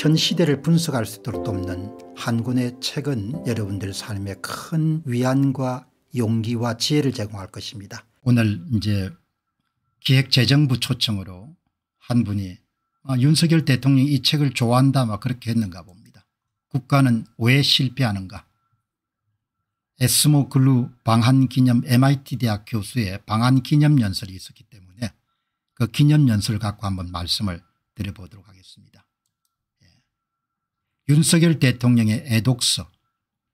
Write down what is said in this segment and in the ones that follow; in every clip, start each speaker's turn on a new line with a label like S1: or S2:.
S1: 현 시대를 분석할 수 있도록 돕는 한 권의 책은 여러분들 삶에 큰 위안과 용기와 지혜를 제공할 것입니다. 오늘 이제 기획재정부 초청으로 한 분이 아, 윤석열 대통령이 이 책을 좋아한다 막 그렇게 했는가 봅니다. 국가는 왜 실패하는가 에스모 글루 방한기념 MIT 대학 교수의 방한기념연설이 있었기 때문에 그 기념연설을 갖고 한번 말씀을 드려보도록 하겠습니다. 윤석열 대통령의 애독서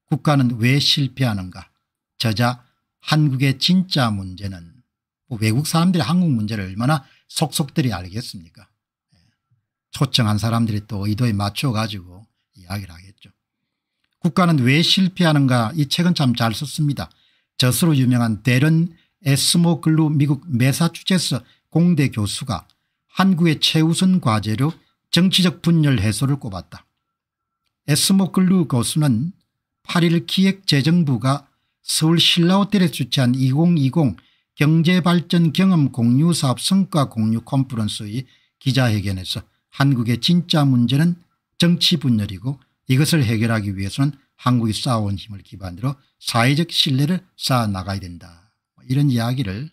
S1: 국가는 왜 실패하는가 저자 한국의 진짜 문제는 뭐 외국 사람들이 한국 문제를 얼마나 속속들이 알겠습니까 예. 초청한 사람들이 또 의도에 맞춰 가지고 이야기를 하겠죠. 국가는 왜 실패하는가 이 책은 참 잘 썼습니다. 저수로 유명한 데른 에스모글루 미국 메사추세츠 공대 교수가 한국의 최우선 과제로 정치적 분열 해소를 꼽았다. 에스모클루거스는 8일 기획재정부가 서울 신라호텔에 주최한 2020 경제발전 경험 공유사업 성과 공유 컨퍼런스의 기자회견에서 한국의 진짜 문제는 정치 분열이고 이것을 해결하기 위해서는 한국이 쌓아온 힘을 기반으로 사회적 신뢰를 쌓아 나가야 된다 뭐 이런 이야기를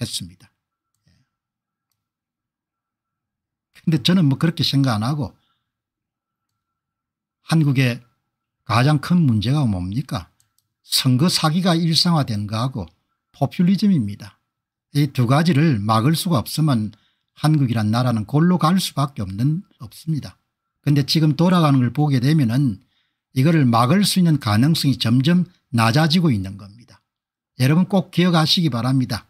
S1: 했습니다. 예. 근데 저는 뭐 그렇게 생각 안 하고 한국의 가장 큰 문제가 뭡니까 선거 사기가 일상화된 거하고 포퓰리즘입니다. 이 두 가지를 막을 수가 없으면 한국이란 나라는 골로 갈 수밖에 없는 없습니다. 근데 지금 돌아가는 걸 보게 되면 은 이거를 막을 수 있는 가능성이 점점 낮아지고 있는 겁니다. 여러분 꼭 기억하시기 바랍니다.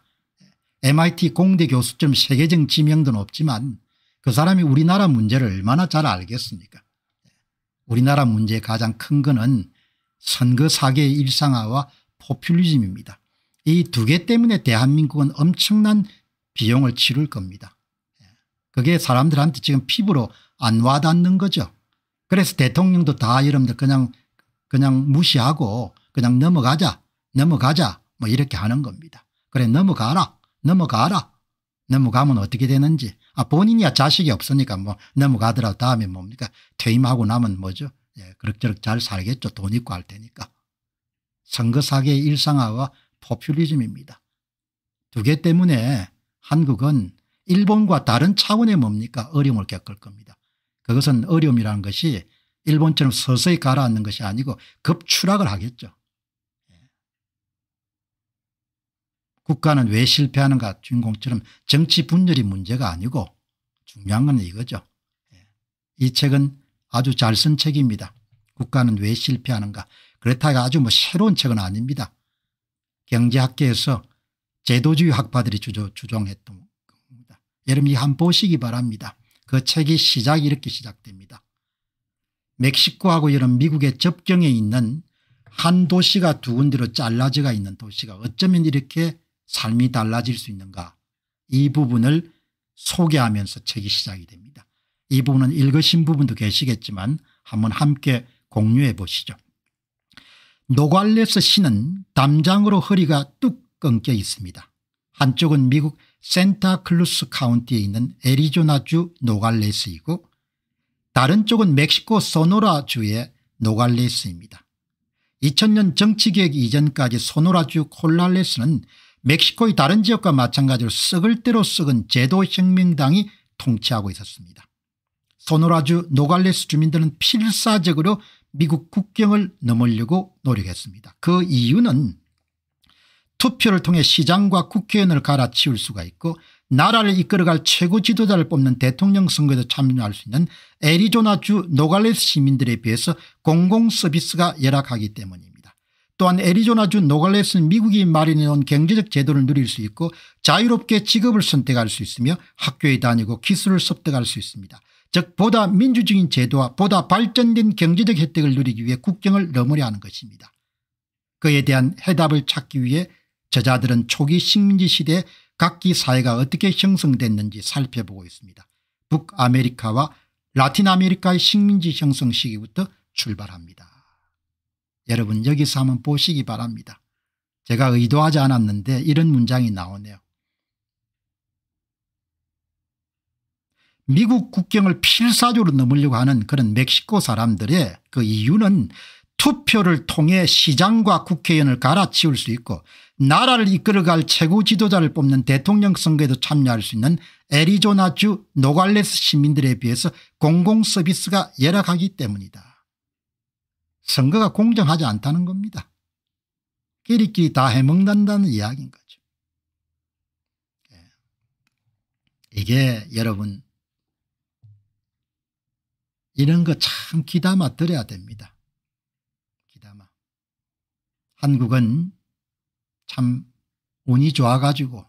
S1: MIT 공대 교수쯤 세계적 지명도 는없지만그 사람이 우리나라 문제를 얼마나 잘 알겠습니까 우리나라 문제의 가장 큰 거는 선거 사기의 일상화와 포퓰리즘입니다. 이 두 개 때문에 대한민국은 엄청난 비용을 치를 겁니다. 예. 그게 사람들한테 지금 피부로 안 와닿는 거죠. 그래서 대통령도 다 여러분들 그냥 그냥 무시하고 그냥 넘어가자 넘어가자 뭐 이렇게 하는 겁니다. 그래 넘어가라 넘어가라 넘어가면 어떻게 되는지 아, 본인이야 자식이 없으니까 뭐 넘어가더라도 다음에 뭡니까 퇴임하고 나면 뭐죠 예, 그럭저럭 잘 살겠죠 돈 있고 할 테니까 선거 사기의 일상화와 포퓰리즘입니다. 두 개 때문에 한국은 일본과 다른 차원의 뭡니까 어려움을 겪을 겁니다. 그것은 어려움이라는 것이 일본처럼 서서히 가라앉는 것이 아니고 급추락을 하겠죠. 국가는 왜 실패하는가 주인공처럼 정치 분열이 문제가 아니고 중요한 건 이거죠. 예. 이 책은 아주 잘 쓴 책입니다. 국가는 왜 실패하는가. 그렇다고 아주 뭐 새로운 책은 아닙니다. 경제학계에서 제도주의 학파들이 주조, 주종했던 겁니다. 여러분 이한 보시기 바랍니다. 그 책이 시작이 이렇게 시작됩니다. 멕시코하고 이런 미국의 접경에 있는 한 도시가 두 군데로 잘라져가 있는 도시가 어쩌면 이렇게 삶이 달라질 수 있는가 이 부분을 소개하면서 책이 시작이 됩니다. 이 부분은 읽으신 부분도 계시겠지만 한번 함께 공유해 보시죠. 노갈레스 시는 담장으로 허리가 뚝 끊겨 있습니다. 한쪽은 미국 센타클루스 카운티에 있는 애리조나주 노갈레스이고 다른 쪽은 멕시코 소노라주의 노갈레스입니다. 2000년 정치개혁 이전까지 소노라주 콜랄레스는 멕시코의 다른 지역과 마찬가지로 썩을 대로 썩은 제도혁명당이 통치하고 있었습니다. 소노라주 노갈레스 주민들은 필사적으로 미국 국경을 넘으려고 노력했습니다. 그 이유는 투표를 통해 시장과 국회의원을 갈아치울 수가 있고 나라를 이끌어갈 최고 지도자를 뽑는 대통령 선거에도 참여할 수 있는 애리조나주 노갈레스 시민들에 비해서 공공서비스가 열악하기 때문입니다. 또한 애리조나주 노갈레스는 미국이 마련해놓은 경제적 제도를 누릴 수 있고 자유롭게 직업을 선택할 수 있으며 학교에 다니고 기술을 습득할 수 있습니다. 즉 보다 민주적인 제도와 보다 발전된 경제적 혜택을 누리기 위해 국경을 넘으려 하는 것입니다. 그에 대한 해답을 찾기 위해 저자들은 초기 식민지 시대에 각기 사회가 어떻게 형성됐는지 살펴보고 있습니다. 북아메리카와 라틴아메리카의 식민지 형성 시기부터 출발합니다. 여러분 여기서 한번 보시기 바랍니다. 제가 의도하지 않았는데 이런 문장이 나오네요. 미국 국경을 필사적으로 넘으려고 하는 그런 멕시코 사람들의 그 이유는 투표를 통해 시장과 국회의원을 갈아치울 수 있고 나라를 이끌어갈 최고 지도자를 뽑는 대통령 선거에도 참여할 수 있는 애리조나주 노갈레스 시민들에 비해서 공공서비스가 열악하기 때문이다. 선거가 공정하지 않다는 겁니다. 끼리끼리 다 해먹는다는 이야기인 거죠. 예. 이게 여러분 이런 거참 귀담아 들어야 됩니다. 귀담아. 한국은 참 운이 좋아가지고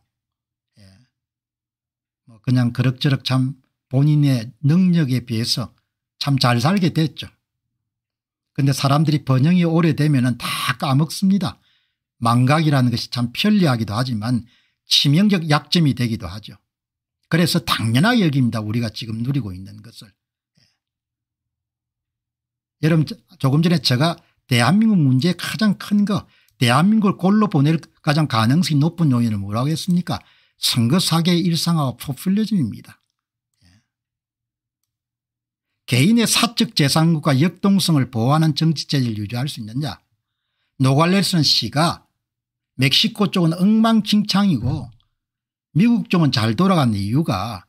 S1: 예. 뭐 그냥 그럭저럭 참 본인의 능력에 비해서 참 잘 살게 됐죠. 근데 사람들이 번영이 오래되면 다 까먹습니다. 망각이라는 것이 참 편리하기도 하지만 치명적 약점이 되기도 하죠. 그래서 당연하게 여깁니다. 우리가 지금 누리고 있는 것을. 예. 여러분 조금 전에 제가 대한민국 문제의 가장 큰 거 대한민국을 골로 보낼 가장 가능성이 높은 요인을 뭐라고 했습니까? 선거 사기의 일상화와 포퓰리즘입니다. 개인의 사적 재산과 역동성을 보호하는 정치체제를 유지할 수 있느냐 노갈레스 씨가 멕시코 쪽은 엉망진창이고 미국 쪽은 잘 돌아간 이유가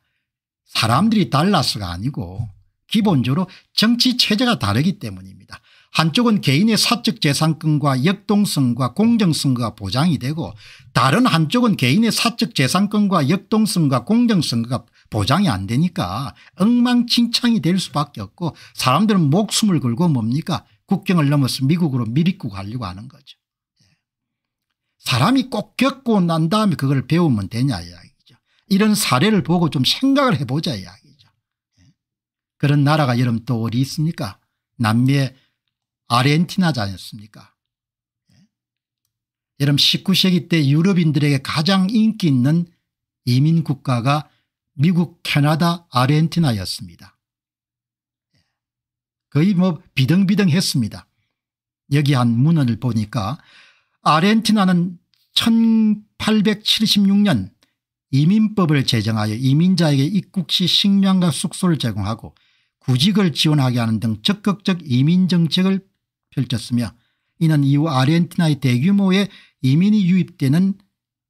S1: 사람들이 달라서가 아니고 기본적으로 정치체제가 다르기 때문입니다. 한쪽은 개인의 사적 재산권과 역동성과 공정성과 보장이 되고 다른 한쪽은 개인의 사적 재산권과 역동성과 공정성과 보장이 안 되니까 엉망진창이 될 수밖에 없고 사람들은 목숨을 걸고 뭡니까 국경을 넘어서 미국으로 밀입국 가려고 하는 거죠. 예. 사람이 꼭 겪고 난 다음에 그걸 배우면 되냐 이야기죠. 이런 사례를 보고 좀 생각을 해보자 이야기죠. 예. 그런 나라가 여러분 또 어디 있습니까 남미의 아르헨티나지 않습니까 예. 여러분 19세기 때 유럽인들에게 가장 인기 있는 이민국가가 미국 캐나다 아르헨티나였습니다. 거의 뭐 비등비등했습니다. 여기 한 문헌을 보니까 아르헨티나는 1876년 이민법을 제정하여 이민자에게 입국 시 식량과 숙소를 제공하고 구직을 지원하게 하는 등 적극적 이민 정책을 펼쳤으며 이는 이후 아르헨티나의 대규모의 이민이 유입되는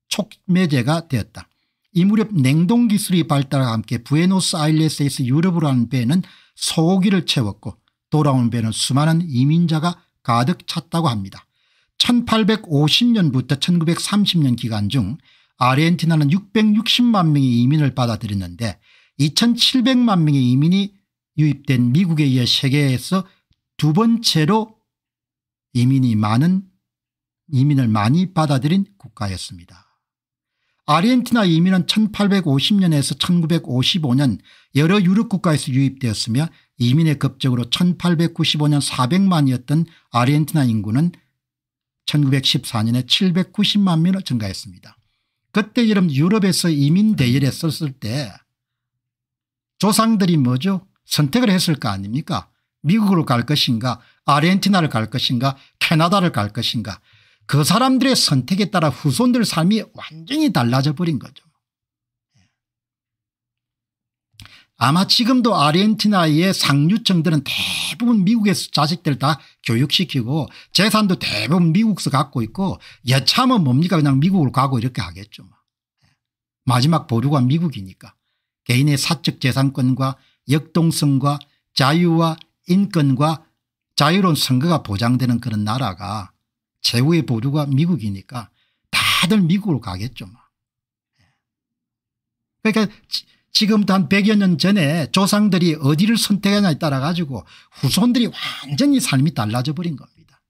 S1: 촉매제가 되었다. 이 무렵 냉동기술이 발달과 함께 부에노스아일레스에서 유럽으로 한 배는 소고기를 채웠고 돌아온 배는 수많은 이민자가 가득 찼다고 합니다. 1850년부터 1930년 기간 중 아르헨티나는 660만 명의 이민을 받아들였는데 2700만 명의 이민이 유입된 미국에 의해 세계에서 두 번째로 이민이 많은 이민을 많이 받아들인 국가였습니다. 아르헨티나 이민은 1850년에서 1955년 여러 유럽 국가에서 유입되었으며 이민의 급적으로 1895년 400만이었던 아르헨티나 인구는 1914년에 790만 명으로 증가했습니다. 그때 이름 유럽에서 이민 대열에 썼을때 조상들이 뭐죠? 선택을 했을 거 아닙니까? 미국으로 갈 것인가 아르헨티나를 갈 것인가 캐나다를 갈 것인가 그 사람들의 선택에 따라 후손들 삶이 완전히 달라져 버린 거죠. 아마 지금도 아르헨티나의 상류층들은 대부분 미국에서 자식들 다 교육시키고 재산도 대부분 미국에서 갖고 있고 여차하 뭡니까 그냥 미국으로 가고 이렇게 하겠죠. 뭐. 마지막 보류가 미국이니까 개인의 사적 재산권과 역동성과 자유와 인권과 자유로운 선거가 보장되는 그런 나라가 최후의 보루가 미국이니까 다들 미국으로 가겠죠. 뭐. 그러니까 지금 단 100여 년 전에 조상들이 어디를 선택하냐에 따라 가지고 후손들이 완전히 삶이 달라져 버린 겁니다.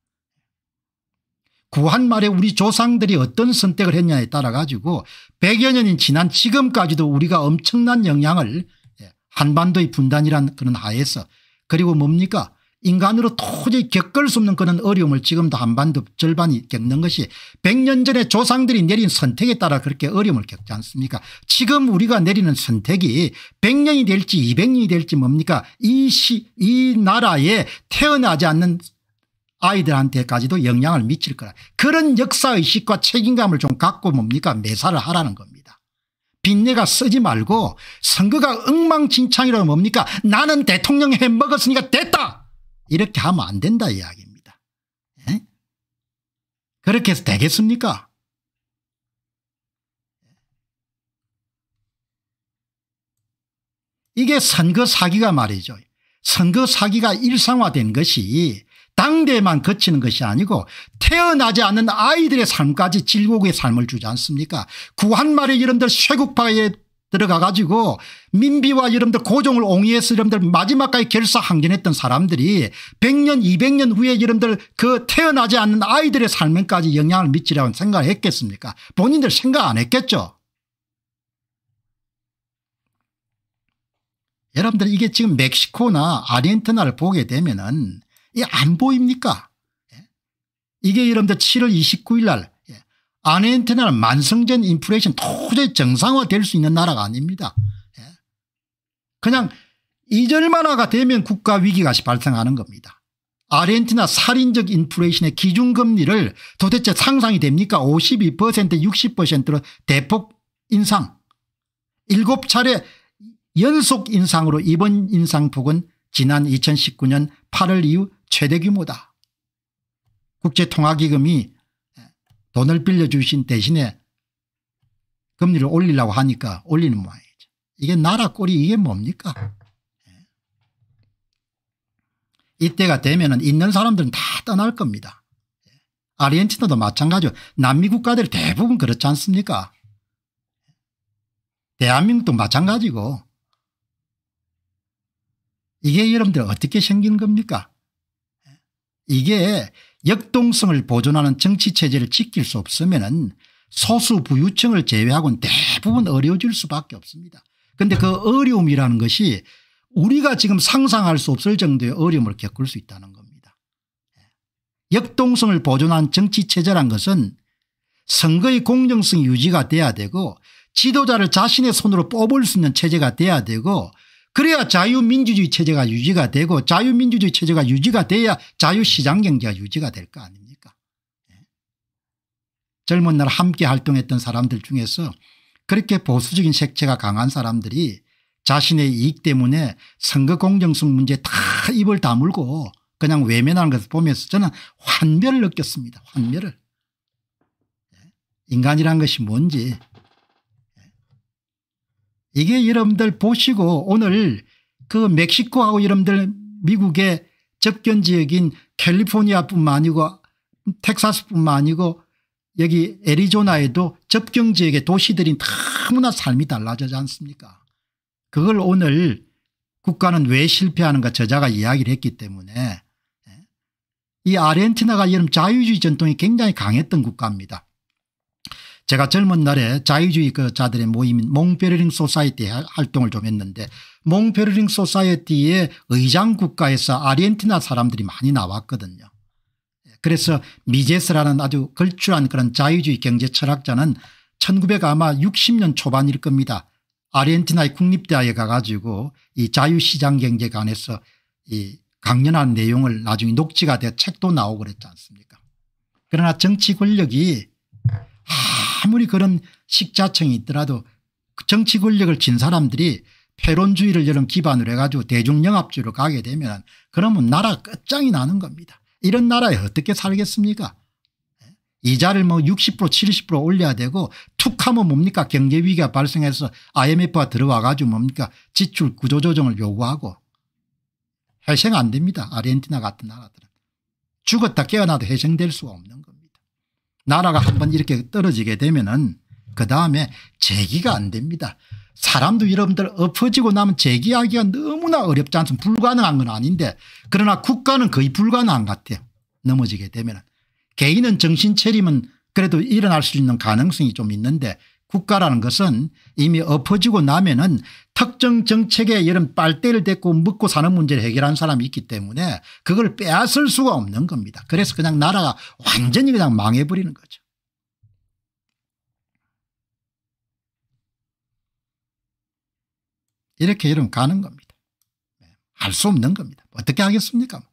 S1: 구한 말에 우리 조상들이 어떤 선택을 했냐에 따라 가지고 100여 년이 지난 지금까지도 우리가 엄청난 영향을 예, 한반도의 분단이란 그런 하에서 그리고 뭡니까 인간으로 도저히 겪을 수 없는 그런 어려움을 지금도 한반도 절반이 겪는 것이 100년 전에 조상들이 내린 선택에 따라 그렇게 어려움을 겪지 않습니까 지금 우리가 내리는 선택이 100년이 될지 200년이 될지 뭡니까 이, 시, 이 나라에 태어나지 않는 아이들한테까지도 영향을 미칠 거라 그런 역사의식과 책임감을 좀 갖고 뭡니까 매사를 하라는 겁니다 빈내가 쓰지 말고 선거가 엉망진창이라 뭡니까 나는 대통령 해먹었으니까 됐다 이렇게 하면 안 된다 이야기입니다. 에? 예? 그렇게 해서 되겠습니까? 이게 선거 사기가 말이죠. 선거 사기가 일상화된 것이 당대만 거치는 것이 아니고 태어나지 않은 아이들의 삶까지 질곡의 삶을 주지 않습니까? 구한말에 이름들 쇠국파의 들어가가지고 민비와 여러분들 고종을 옹의해서 러분들 마지막까지 결사항전했던 사람들이 100년 200년 후에 러분들그 태어나지 않는 아이들의 삶에까지 영향을 미치라고 생각했겠습니까 을 본인들 생각 안 했겠죠 여러분들 이게 지금 멕시코나 아르헨티나를 보게 되면 은이 안 보입니까 예? 이게 여러분들 7월 29일 날 아내한테는 만성전 인플레이션 도저히 정상화될 수 있는 나라가 아닙니다. 예. 그냥 이절만화가 되면 국가 위기가 발생하는 겁니다. 아르헨티나 살인적 인플레이션의 기준금리를 도대체 상상이 됩니까 52% 60%로 대폭 인상 7차례 연속 인상으로 이번 인상폭은 지난 2019년 8월 이후 최대 규모다. 국제통화기금이 돈을 빌려주신 대신에 금리를 올리려고 하니까 올리는 모양이죠. 이게 나라 꼴이 이게 뭡니까? 예. 이때가 되면 있는 사람들은 다 떠날 겁니다. 예. 아르헨티나도 마찬가지로 남미 국가들 대부분 그렇지 않습니까? 예. 대한민국도 마찬가지고 이게 여러분들 어떻게 생긴 겁니까? 이게 역동성을 보존하는 정치체제를 지킬 수 없으면 소수 부유층을 제외하고는 대부분 어려워질 수밖에 없습니다. 그런데 그 어려움이라는 것이 우리가 지금 상상할 수 없을 정도의 어려움을 겪을 수 있다는 겁니다. 예. 역동성을 보존한 정치체제란 것은 선거의 공정성이 유지가 돼야 되고 지도자를 자신의 손으로 뽑을 수 있는 체제가 돼야 되고 그래야 자유민주주의 체제가 유지가 되고 자유민주주의 체제가 유지가 돼야 자유시장경제가 유지가 될 거 아닙니까 예. 젊은 날 함께 활동했던 사람들 중에서 그렇게 보수적인 색채가 강한 사람들이 자신의 이익 때문에 선거 공정성 문제 다 입을 다물고 그냥 외면하는 것을 보면서 저는 환멸을 느꼈습니다. 환멸을. 예. 인간이란 것이 뭔지 이게 여러분들 보시고 오늘 그 멕시코하고 여러분들 미국의 접견 지역인 캘리포니아뿐만 아니고 텍사스뿐만 아니고 여기 애리조나에도 접경 지역의 도시들이 너무나 삶이 달라지지 않습니까 그걸 오늘 국가는 왜 실패하는가 저자가 이야기를 했기 때문에 예. 이 아르헨티나가 여름 자유주의 전통이 굉장히 강했던 국가입니다. 제가 젊은 날에 자유주의 그 자들의 모임인 몽페르링 소사이티 활동을 좀 했는데 몽페르링 소사이어티의 의장 국가에서 아르헨티나 사람들이 많이 나왔거든요. 그래서 미제스라는 아주 걸출한 그런 자유주의 경제 철학자는 1900 아마 60년 초반일 겁니다. 아르헨티나의 국립대학에 가가지고 이 자유시장 경제 관해서 이 강연한 내용을 나중에 녹취가돼 책도 나오고 그랬지 않습니까 그러나 정치 권력이 아무리 그런 식자청이 있더라도 정치 권력을 진 사람들이 패론주의를 이런 기반으로 해가지고 대중영합주의로 가게 되면 그러면 나라 끝장이 나는 겁니다. 이런 나라에 어떻게 살겠습니까 예? 이자를 뭐 60% 70% 올려야 되고 툭 하면 뭡니까 경제위기가 발생해서 imf가 들어와 가지고 뭡니까 지출 구조조정을 요구하고 회생안 됩니다. 아르헨티나 같은 나라들은. 죽었다 깨어나도 회생될 수가 없는 거 나라가 한번 이렇게 떨어지게 되면은 그 다음에 재기가 안 됩니다. 사람도 여러분들 엎어지고 나면 재기하기가 너무나 어렵지 않습니까 불가능한 건 아닌데 그러나 국가는 거의 불가능한 것 같아요. 넘어지게 되면 개인은 정신 체리면 그래도 일어날 수 있는 가능성이 좀 있는데 국가라는 것은 이미 엎어지고 나면은 특정 정책에 이런 빨대를 댔고 먹고 사는 문제를 해결한 사람이 있기 때문에 그걸 빼앗을 수가 없는 겁니다. 그래서 그냥 나라가 완전히 그냥 망해버리는 거죠. 이렇게 이러 가는 겁니다. 네, 할수 없는 겁니다. 어떻게 하겠습니까?